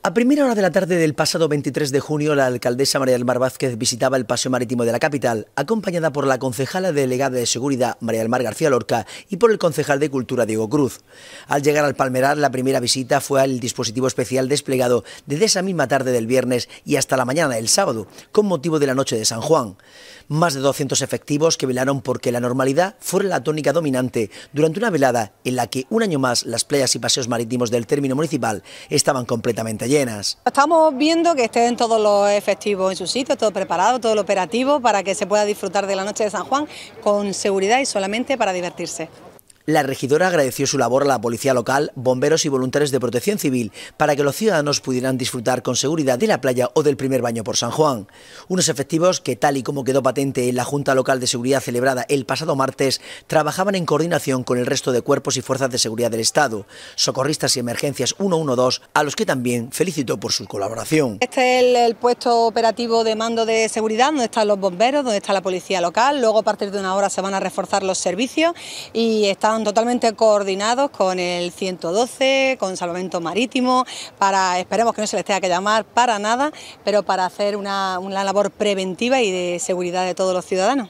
A primera hora de la tarde del pasado 23 de junio, la alcaldesa María del Mar Vázquez visitaba el paseo marítimo de la capital, acompañada por la concejala delegada de Seguridad, María del Mar García Lorca, y por el concejal de Cultura, Diego Cruz. Al llegar al Palmerar, la primera visita fue al dispositivo especial desplegado desde esa misma tarde del viernes y hasta la mañana del sábado, con motivo de la noche de San Juan. Más de 200 efectivos que velaron porque la normalidad fuera la tónica dominante durante una velada en la que un año más las playas y paseos marítimos del término municipal estaban completamente llenas. Estamos viendo que estén todos los efectivos en su sitio, todo preparado, todo el operativo para que se pueda disfrutar de la noche de San Juan con seguridad y solamente para divertirse. La regidora agradeció su labor a la policía local, bomberos y voluntarios de protección civil para que los ciudadanos pudieran disfrutar con seguridad de la playa o del primer baño por San Juan. Unos efectivos que, tal y como quedó patente en la Junta Local de Seguridad celebrada el pasado martes, trabajaban en coordinación con el resto de cuerpos y fuerzas de seguridad del Estado, socorristas y emergencias 112, a los que también felicitó por su colaboración. Este es el, puesto operativo de mando de seguridad, donde están los bomberos, donde está la policía local, luego a partir de una hora se van a reforzar los servicios y están totalmente coordinados con el 112, con Salvamento Marítimo, para, esperemos que no se les tenga que llamar para nada, pero para hacer una, una labor preventiva y de seguridad de todos los ciudadanos.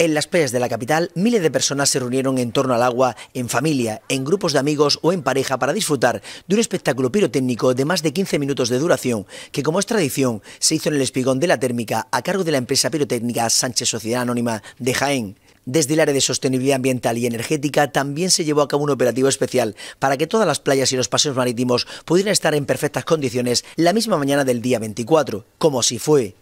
En las playas de la capital, miles de personas se reunieron en torno al agua, en familia, en grupos de amigos o en pareja para disfrutar de un espectáculo pirotécnico de más de 15 minutos de duración, que como es tradición, se hizo en el espigón de la térmica a cargo de la empresa pirotécnica Sánchez Sociedad Anónima de Jaén. Desde el área de sostenibilidad ambiental y energética también se llevó a cabo un operativo especial para que todas las playas y los paseos marítimos pudieran estar en perfectas condiciones la misma mañana del día 24, como si fue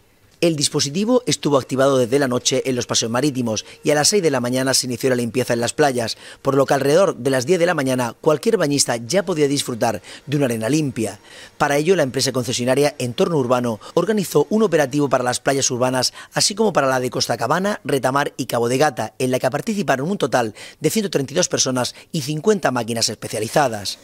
el dispositivo estuvo activado desde la noche en los paseos marítimos y a las 6 de la mañana se inició la limpieza en las playas, por lo que alrededor de las 10 de la mañana cualquier bañista ya podía disfrutar de una arena limpia. Para ello, la empresa concesionaria Entorno Urbano organizó un operativo para las playas urbanas, así como para la de Costa Cabana, Retamar y Cabo de Gata, en la que participaron un total de 132 personas y 50 máquinas especializadas.